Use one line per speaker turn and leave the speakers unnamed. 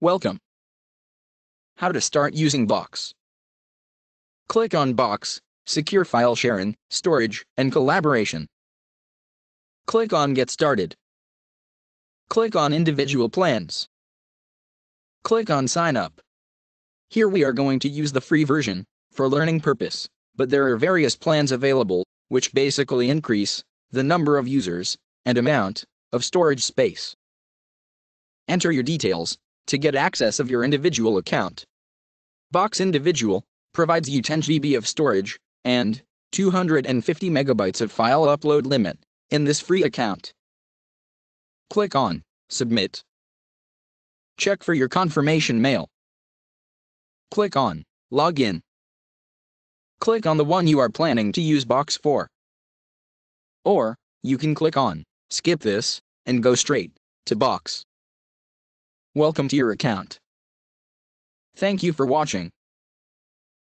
Welcome. How to start using Box. Click on Box, Secure File Sharing, Storage, and Collaboration.
Click on Get Started. Click on Individual Plans. Click on Sign Up. Here we are going to use the free version, for learning purpose, but there are various plans available, which basically increase the number of users and amount of storage space. Enter your details, to get access of your individual account. Box Individual provides you 10 GB of storage and 250 megabytes of file upload limit in this
free account. Click on Submit. Check for your confirmation mail. Click on Login. Click on the one you are planning to use box for. Or, you can click on Skip this and go straight to box. Welcome to your account. Thank you for watching.